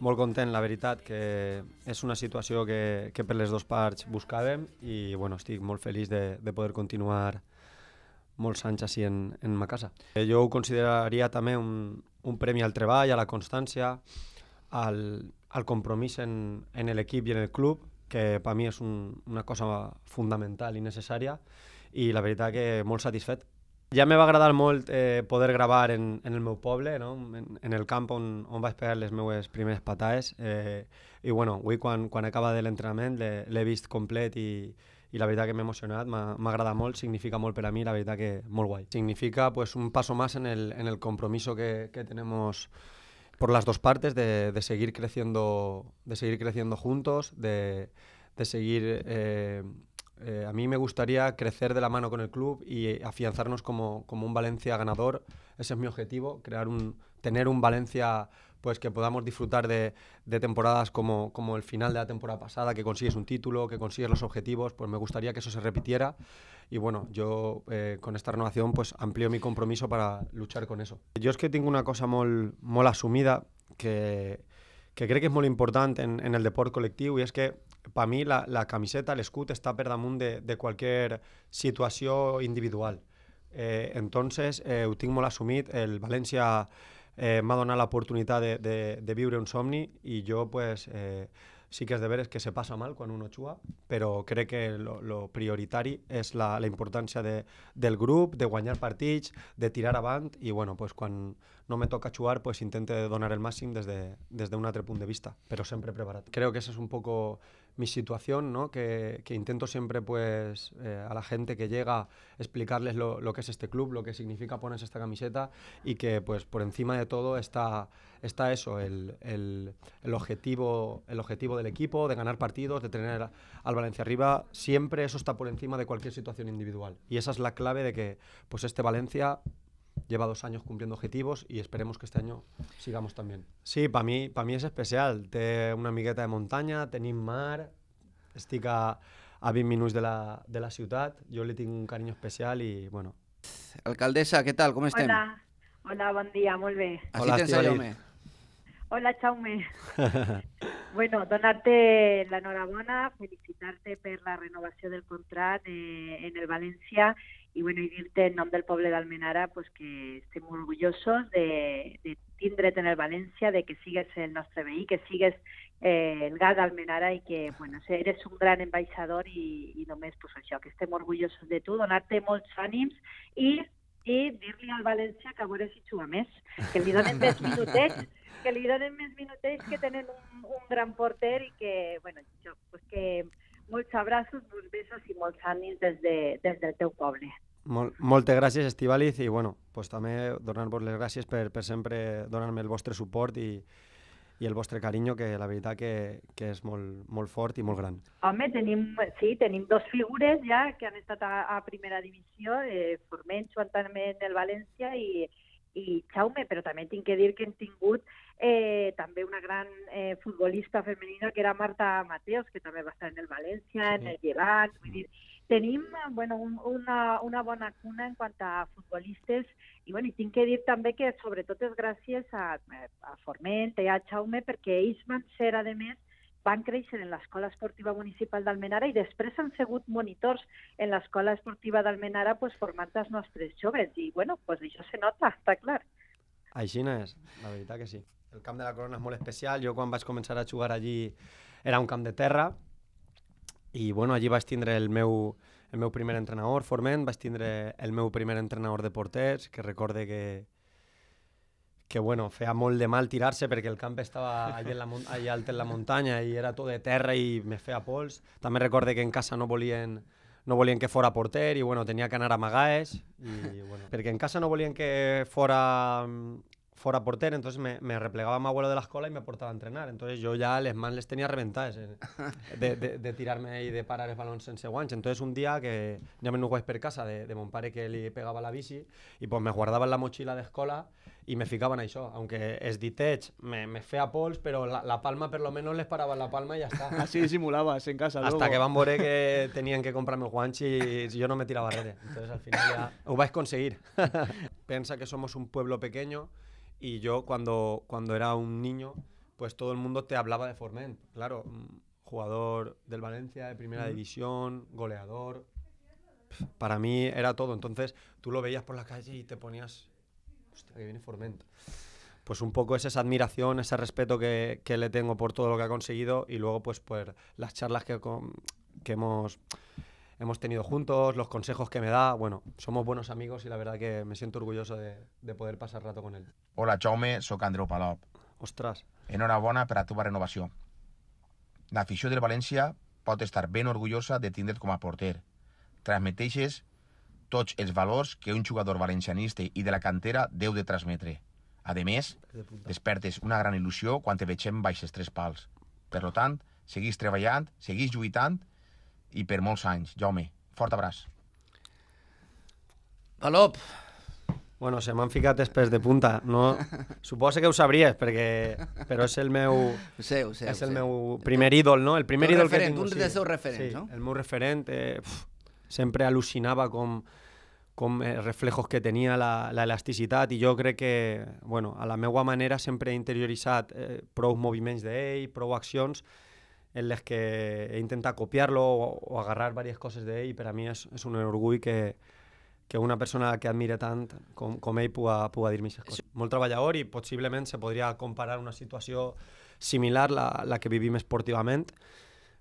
molt content, la veritat, que és una situació que, que per les dues parts buscàvem i bueno, estic molt feliç de, de poder continuar molts anys així en, en ma casa. Eh, jo ho consideraria també un, un premi al treball, a la constància, al, al compromís en, en l'equip i en el club, que per mi és un, una cosa fundamental i necessària, i la veritat que molt satisfet. Ya me va a agradar molt eh, poder grabar en, el meu poble, no? en, el campo, on, va a esperarles les primeras primeres patades. Eh, bueno, avui quan, acaba del entrenamiento le he visto i, y la verdad que me emocionat, me agrada molt, significa molt para mí, la verdad que molt guay. Significa pues, un paso más en el, compromiso que, tenemos por las dos partes de, seguir creciendo de seguir creciendo juntos de, seguir eh, eh, a mí me gustaría crecer de la mano con el club y eh, afianzarnos como, como un Valencia ganador. Ese es mi objetivo, crear un, tener un Valencia pues que podamos disfrutar de, de temporadas como, como, el final de la temporada pasada, que consigues un título, que consigues los objetivos, pues me gustaría que eso se repitiera. Y bueno, yo eh, con esta renovación pues amplío mi compromiso para luchar con eso. Yo es que tengo una cosa mol asumida, que, que que es muy importante en, el deporte colectivo y es que per mi la, la camiseta, l'escut, està per damunt de, de qualsevol situació individual. Eh, entonces, eh, ho tinc molt assumit, el València eh, m'ha donat l'oportunitat de, de, de viure un somni i jo, pues, eh, sí que és de veres que se passa mal quan un juga, però crec que lo, lo prioritari és la, la importància de, del grup, de guanyar partits, de tirar avant, i bueno, pues quan no me toca jugar, pues intente donar el màxim des d'un de, des de un altre punt de vista, però sempre preparat. Creo que ese es un poc mi situación, ¿no? que, intento siempre pues, eh, a la gente que llega explicarles lo, que es este club, lo que significa ponerse esta camiseta y que pues, por encima de todo está, está eso, el, objetivo, el objetivo del equipo, de ganar partidos, de tener al Valencia arriba, siempre eso está por encima de cualquier situación individual. Y esa es la clave de que pues, este Valencia lleva dos años cumpliendo objetivos y esperemos que este año sigamos también. Sí, para mí, pa mí es especial. Té una miqueta de muntanya, tenim mar, estic a, a 20 minuts de la, de la ciutat, jo li tinc un carinyo especial i, bueno... Alcaldessa, què tal? Com estem? Hola, Hola bon dia, molt bé. Hola, Així Jaume. Hola, Jaume. bueno, donar-te l'enhorabona, felicitar-te per la renovació del contracte eh, en el València i, bueno, i dir-te en nom del poble d'Almenara pues, que estem orgullosos de, de tindre't en el València, de que sigues el nostre veí, que sigues eh, el gat d'Almenara i que bueno, eres un gran embaixador i, i només pues, això, que estem orgullosos de tu, donar-te molts ànims i i dir-li al València que a veure si juga més, que li donen més minutets, que li donen més minutets que tenen un, un gran porter i que, bueno, jo, pues que molts abraços, molts besos i molts ànims des, de, des del teu poble. Mol, moltes gràcies, Estivaliz, i bueno, pues, també donar-vos les gràcies per, per sempre donar-me el vostre suport i, i el vostre carinyo, que la veritat que, que és molt, molt fort i molt gran. Home, tenim, sí, tenim dos figures ja que han estat a, a primera divisió, eh, Forment, juntament el València, i, i Jaume, però també tinc que dir que hem tingut eh, també una gran eh, futbolista femenina que era Marta Mateos, que també va estar en el València, sí. en el Llevant, vull dir, tenim bueno, un, una, una bona cuna en quant a futbolistes i, bueno, i tinc que dir també que sobretot és gràcies a, eh, a Forment i a Jaume perquè ells van ser, a més, van créixer en l'Escola Esportiva Municipal d'Almenara i després han sigut monitors en l'Escola Esportiva d'Almenara pues, formant els nostres joves. I, bueno, pues això se nota, està clar. Així no és, la veritat que sí. El camp de la Corona és molt especial. Jo quan vaig començar a jugar allí era un camp de terra i bueno, allí vaig tindre el meu, el meu primer entrenador, Forment, vaig tindre el meu primer entrenador de porters, que recorde que, que bueno, feia molt de mal tirar-se perquè el camp estava allà, en la allà alt en la muntanya i era tot de terra i me feia pols. També recorde que en casa no volien no volien que fora porter i bueno, tenia que anar a Magaes i, bueno, perquè en casa no volien que fora mm, fuera portero, entonces me, me, replegaba mi abuelo de la escuela y me portaba a entrenar. Entonces yo ya les más les tenía reventadas eh, de, de, de, tirarme y de parar el balón en guanche. Entonces un día que ya me juez per casa de, de Montpare que le pegaba la bici y pues me guardaba la mochila de escuela y me ficaban ahí eso. Aunque es ditech, me, me a pols, pero la, palma por lo menos les paraba la palma y ya está. Así disimulabas en casa. Hasta que Van Boré que tenían que comprarme el guanche y yo no me tiraba redes. Entonces al final ya os vais a conseguir. Pensa que somos un pueblo pequeño y yo cuando, cuando era un niño, pues todo el mundo te hablaba de Forment. Claro, mm, jugador del Valencia, de primera división, goleador. Para mí era todo. Entonces tú lo veías por la calle y te ponías, hostia, que viene Forment. Pues un poco es esa admiración, ese respeto que, que, le tengo por todo lo que ha conseguido y luego pues, por las charlas que, que hemos hemos tenido juntos, los consejos que me da. Bueno, somos buenos amigos y la verdad que me siento orgulloso de, poder pasar rato con él. Hola, soy soy Andreu Ostras. Enhorabuena por tu renovación. la renovación. La afición del Valencia puede estar bien orgullosa de tinder como a porter. todos los valores que un jugador valencianista y de la cantera debe de transmetre. ademés despertes una gran ilusión cuando te vegem vais tres pals. lo tanto, seguís trabajando, seguís jugando. i per molts anys. Jaume, fort abraç. Palop. Bueno, se m'han ficat després de punta. No? Suposo que ho sabries, perquè... però és el meu, sé, ho sé, és el meu primer ídol, no? El primer el ídol referent, que tinc. Un dels seus referents, sí, no? El meu referent eh, pf, sempre al·lucinava com, com els eh, reflejos que tenia l'elasticitat i jo crec que, bueno, a la meva manera sempre he interioritzat eh, prou moviments d'ell, prou accions, en les que he intentat copiar-lo o, o agarrar varias coses d'ell i per a mi és, és un orgull que, que una persona que admire tant com, com ell puga, puga dir-me aquestes coses. Sí. Molt treballador i possiblement se podria comparar una situació similar a la, la que vivim esportivament,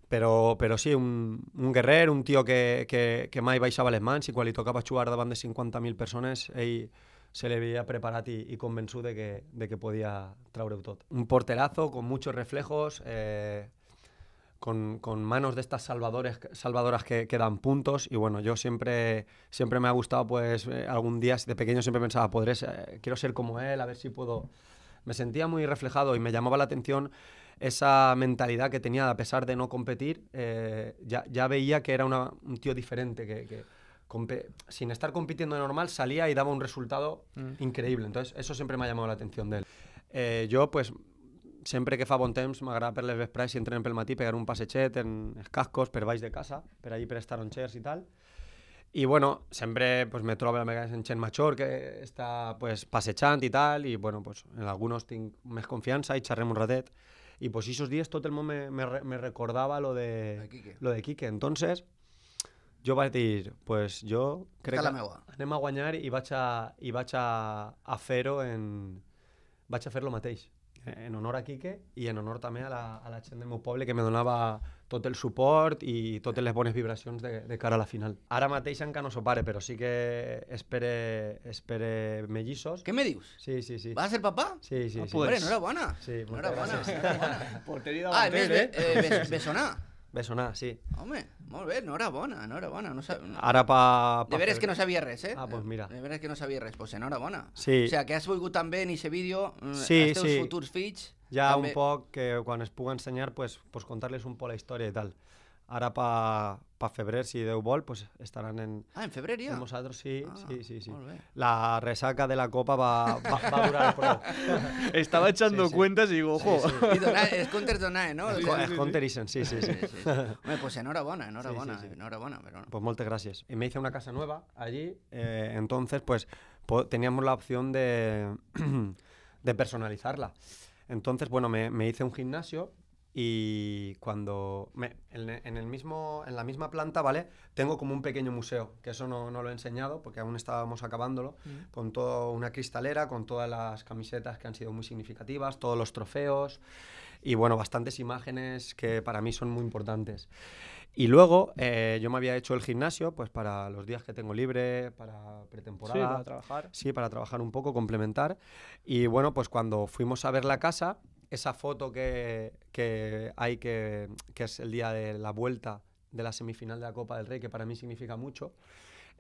però, però sí, un, un guerrer, un tio que, que, que mai baixava les mans i quan li tocava jugar davant de 50.000 persones, ell se li havia preparat i, i convençut de que, de que podia treure-ho tot. Un porterazo con muchos reflejos, eh, con, con, manos de estas salvadores, salvadoras que, que, dan puntos. Y bueno, yo siempre, siempre me ha gustado, pues eh, algún día de pequeño siempre pensaba, podré quiero ser como él, a ver si puedo... Me sentía muy reflejado y me llamaba la atención esa mentalidad que tenía, a pesar de no competir, eh, ya, ya, veía que era un tío diferente, que, sin estar compitiendo de normal salía y daba un resultado mm. increíble. Entonces, eso siempre me ha llamado la atención de él. Eh, yo, pues, siempre que fa bon temps m'agrada per les vesprades, si entrenem pel matí, pegar un pasechet en cascos per baix de casa, pero ahí prestaron estar on tal. y bueno, siempre pues, me trobo a vegades en gent major que está pues, passejant y tal, y bueno, pues, en algunos me més y i xerrem un ratet. pues, esos días todo el me, me, lo de, Quique. Lo de Quique. Entonces, jo vaig dir, pues, yo creo que anem a ganar y vaig a, i a, a fer en... vaig a fer lo mateix. en honor a Quique i en honor també a la, a la gent del meu poble que me donava tot el suport i totes les bones vibracions de, de cara a la final. Ara mateix encara no s'ho pare, però sí que espere, espere mellissos. Què me dius? Sí, sí, sí. Vas a ser papà? Sí, sí. Ah, sí. Hombre, sí. bona. Sí, enhorabona. Enhorabona. Porteria ah, davanter, ah, eh? eh? Bessonar. Bessonar, sí. Home. Molt bé, enhorabona, enhorabona. No sab... Ara pa... pa de veres fer... que no sabia res, eh? Ah, doncs pues mira. De veres que no sabia res, doncs pues enhorabona. Sí. O sigui, que has volgut també en aquest vídeo mm, sí, els teus sí. futurs fills... Ja també... un poc que quan es puga ensenyar, pues, pues contar-les un poc la història i tal. Ahora para pa febrer, si u vol, pues estarán en... Ah, en febrero ya? En sí, ah, La resaca de la copa va, a durar Estaba echando cuentas y digo, ojo. es counter eh, ¿no? es counter sí, sí, sí. sí, pues enhorabuena, enhorabuena. enhorabuena Pero no. Pues moltes gracias. Y me hice una casa nueva allí, eh, entonces pues teníamos la opción de, de personalizarla. Entonces, bueno, me hice un gimnasio y cuando me, en, el mismo, en la misma planta, ¿vale? Tengo como un pequeño museo, que eso no, no lo he enseñado porque aún estábamos acabándolo, mm. con toda una cristalera, con todas las camisetas que han sido muy significativas, todos los trofeos y bueno, bastantes imágenes que para mí son muy importantes. Y luego eh, yo me había hecho el gimnasio, pues para los días que tengo libre, para pretemporada. trabajar. Sí, para trabajar un poco, complementar. Y bueno, pues cuando fuimos a ver la casa, esa foto que, hay, que, es el día de la vuelta de la semifinal de la Copa del Rey, que para mí significa mucho,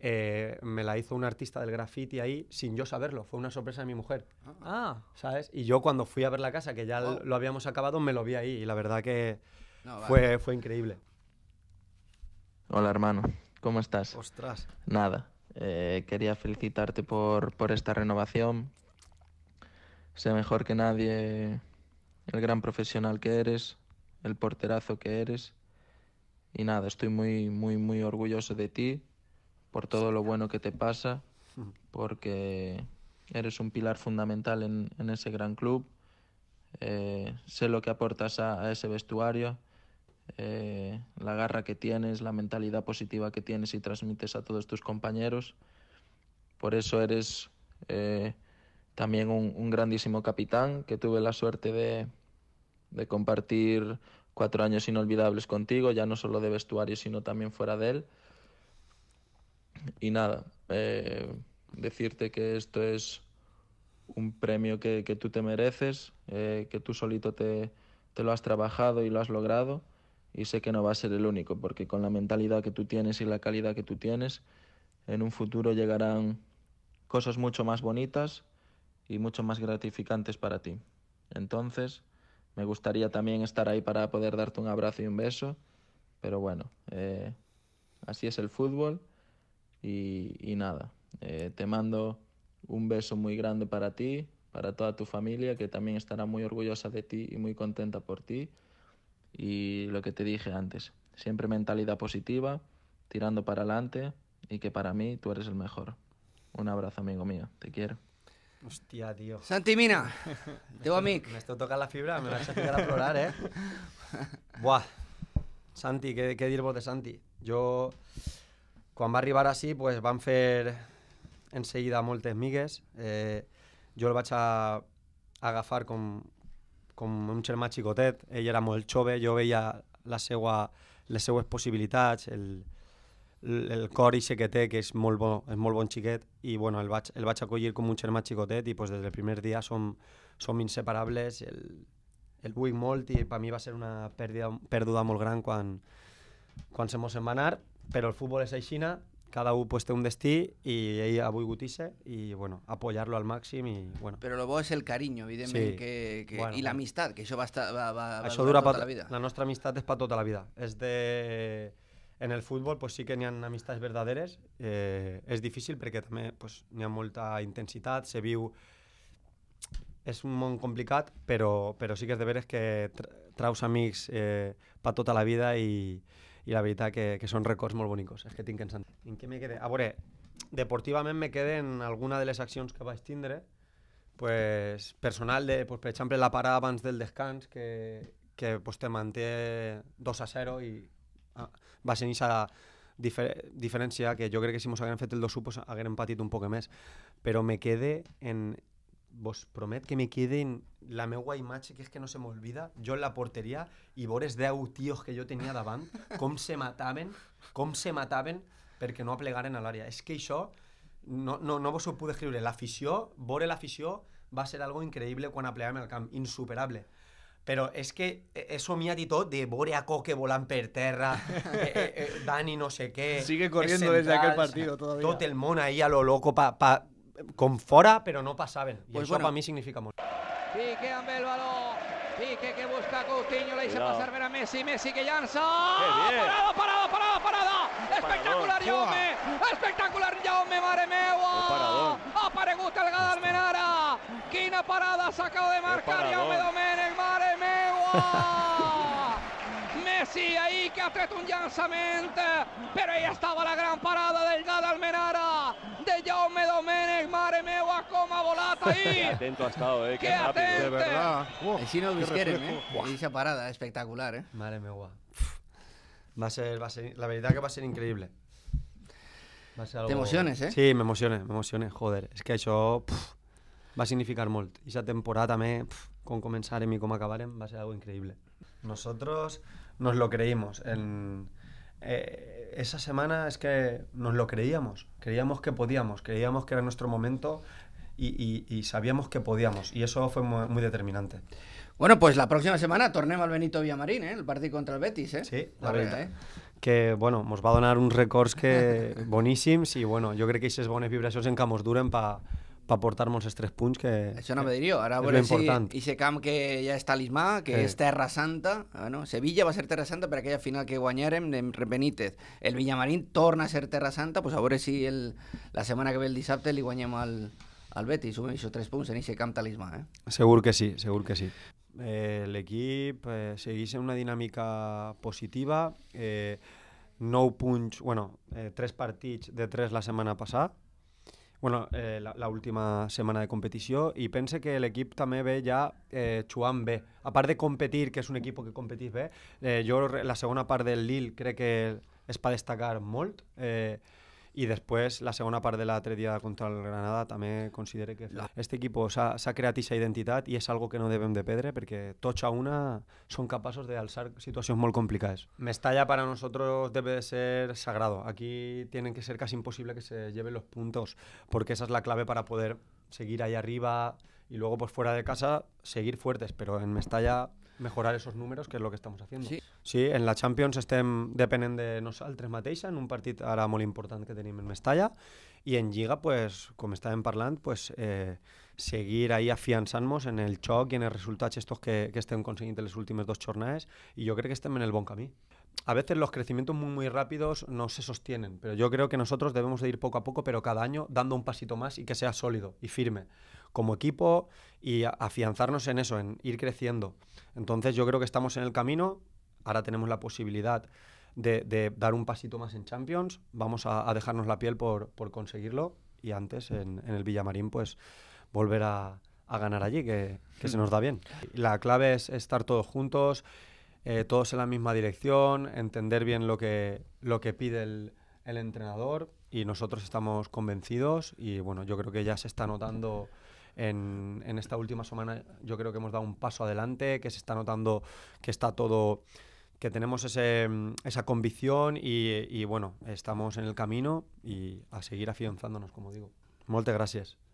eh, me la hizo un artista del graffiti ahí sin yo saberlo. Fue una sorpresa de mi mujer. Ah. ah. ¿Sabes? Y yo cuando fui a ver la casa, que ya lo habíamos acabado, me lo vi ahí y la verdad que fue, fue increíble. Hola hermano, ¿cómo estás? Ostras. Nada, eh, quería felicitarte por, por esta renovación. Sé mejor que nadie el gran profesional que eres, el porterazo que eres. Y nada, estoy muy, muy, muy orgulloso de ti, por todo lo bueno que te pasa, porque eres un pilar fundamental en, ese gran club. Eh, sé lo que aportas a, ese vestuario, eh, la garra que tienes, la mentalidad positiva que tienes y transmites a todos tus compañeros. Por eso eres eh, también un grandísimo capitán que tuve la suerte de, de compartir cuatro años inolvidables contigo, ya no solo de vestuario, sino también fuera de él. Y nada, eh, decirte que esto es un premio que, tú te mereces, eh, que tú solito te, te lo has trabajado y lo has logrado y sé que no va a ser el único, porque con la mentalidad que tú tienes y la calidad que tú tienes, en un futuro llegarán cosas mucho más bonitas y mucho más gratificantes para ti. Entonces, me gustaría también estar ahí para poder darte un abrazo y un beso, pero bueno, eh, así es el fútbol y, nada, eh, te mando un beso muy grande para ti, para toda tu familia, que también estará muy orgullosa de ti y muy contenta por ti. Y lo que te dije antes, siempre mentalidad positiva, tirando para adelante y que para mí tú eres el mejor. Un abrazo, amigo mío, te quiero. Hostia, tío. Santi Mina, Mick. Me está tocando la fibra, me vaig a llegar a plorar, eh? Buah, Santi, ¿qué dir-vos de Santi? Yo, cuando va a arribar así, pues, van a hacer enseguida moltes migues. Eh, lo el a, agafar con un germà chicotet. Ella era molt jove, yo veía la seua, les seues el, el cor i que té, que és molt, bo, és molt bon xiquet, i bueno, el vaig, el vaig acollir com un germà xicotet i pues, des del primer dia som, som inseparables, el, el vull molt i per mi va ser una pèrdua, pèrdua molt gran quan, quan se mos en va anar, però el futbol és aixina, cada un pues, té un destí i ell ha volgut ixe, i bueno, apoyar-lo al màxim i bueno. Però el bo és el carinyo, evidentment, sí. que, que, bueno, i l'amistat, que això va, estar, va, va, això va durar tota la vida. La nostra amistat és per tota la vida. És de en el futbol pues, sí que n'hi ha amistats verdaderes. Eh, és difícil perquè també pues, n'hi ha molta intensitat, se viu... És un món complicat, però, però sí que és de veres que traus amics eh, per tota la vida i, i la veritat que, que són records molt bonics. És que tinc en sant. En què me quedé? A veure, deportivament me en alguna de les accions que vaig tindre, pues, personal, de, pues, per exemple, la parada abans del descans, que, que pues, te manté 2 a 0 i, Ah, va ser aquesta difer diferència que jo crec que si ens haguem fet el 2-1 pues, hagueren patit un poc més. Però me quede en... Vos promet que me quede en la meua imatge, que és que no se m'olvida, jo en la porteria i vores 10 tios que jo tenia davant, com se mataven, com se mataven perquè no aplegaren a l'àrea. És que això no, no, no vos ho puc descriure. L'afició, vore l'afició va ser algo increïble quan aplegàvem el camp, insuperable. Pero es que eh, eso mi i tot de Boreaco que Coque volant per terra, eh, eh, Dani no sé qué Sigue corriendo desde aquel partido todavía. Tot el ahí a lo loco, pa, fora, pero no passaven. I pues això bueno. significa mucho Pique amb el baló, que busca Coutinho, le dice pasar ver a Messi, Messi que lanza... Parado, parado, parado, parado! Espectacular, Jaume! Espectacular, Jaume, mare meva! Ha aparegut el Almenara parada, sacado de marca Jaume Domenech, mare meua! Messi ahí que ha un lanzamiento, ¡Pero ahí estaba la gran parada del Gal Almenara, de Jaume Domenech, mare meua, como ha ahí! Qué atento ha estado, eh, qué, qué rápido. De verdad. Uf, no chino eh. esa parada, espectacular, eh. Mare Va a ser, va a ser, la verdad que va a ser increíble. Te emociones, eh. Sí, me emociones, me emociones, joder. Es que ha hecho va a significar molt. y temporada con pf, com començarem como acabar en va ser algo increíble. Nosotros nos lo creímos. En, eh, esa semana es que nos lo creíamos. Creíamos que podíamos, creíamos que era nuestro momento y, y, sabíamos que podíamos. Y eso fue muy, determinante. Bueno, pues la próxima semana torneo al Benito Villamarín, eh, el partido contra el Betis. ¿eh? Sí, la, eh. que, bueno, nos va donar un récord que boníssims Y bueno, yo creo que aquestes bones vibracions encara mos duren para va portar-nos els tres punts que... Això no me diria, ara a veure si aquest camp que ja és talismà, que sí. és Terra Santa, bueno, eh, Sevilla va ser Terra Santa per aquella final que guanyarem de Benítez. El Villamarín torna a ser Terra Santa, pues a veure si el, la setmana que ve el dissabte li guanyem al, al Betis, sumem això tres punts en aquest camp talismà. Eh? Segur que sí, segur que sí. Eh, L'equip eh, segueix en una dinàmica positiva, eh, 9 punts, bueno, eh, 3 partits de 3 la setmana passada, bueno, eh, l'última setmana de competició i pense que l'equip també ve ja eh, jugant bé. A part de competir, que és un equip que competís bé, eh, jo la segona part del Lille crec que es va destacar molt. Eh, Y después, la segunda parte de la tretia contra el Granada, también considero que este este se ha creado esa identidad y es algo que no deben de Pedre porque tocha a una capaces de alzar situaciones muy complicadas. Mestalla para nosotros debe de ser sagrado. Aquí tienen que ser casi imposible que se lleven los puntos porque esa es la clave para poder seguir ahí arriba y luego pues fuera de casa seguir fuertes, pero en Mestalla mejorar esos números, que es lo que estamos haciendo. Sí. Sí, en la Champions dependen depenent de nosaltres Mateixa en un partido ahora muy importante que teníamos en Mestalla y en Lliga, pues, com en parlant, pues, eh, seguir ahí afianzándonos en el choque y en el resultats estos que, que estem aconseguint en las últimas dos jornades y yo creo que estén en el bon camino. A veces los crecimientos muy, muy rápidos no se sostienen, pero yo creo que nosotros debemos de ir poco a poco, pero cada año dando un pasito más y que sea sólido y firme como equipo y afianzarnos en eso, en ir creciendo. Entonces yo creo que estamos en el camino, Ahora tenemos la posibilidad de, dar un pasito más en Champions. Vamos a, dejarnos la piel por, conseguirlo y antes en, el Villamarín, pues volver a, ganar allí, que, se nos da bien. La clave es estar todos juntos, eh, todos en la misma dirección, entender bien lo que, pide el, entrenador y nosotros estamos convencidos y bueno, yo creo que ya se está notando. en esta última semana yo creo que hemos dado un paso adelante, que se está notando que está todo que tenemos mm, esa convicción y, y, bueno, estamos en el camino y a seguir afianzándonos, como digo. Muchas gracias.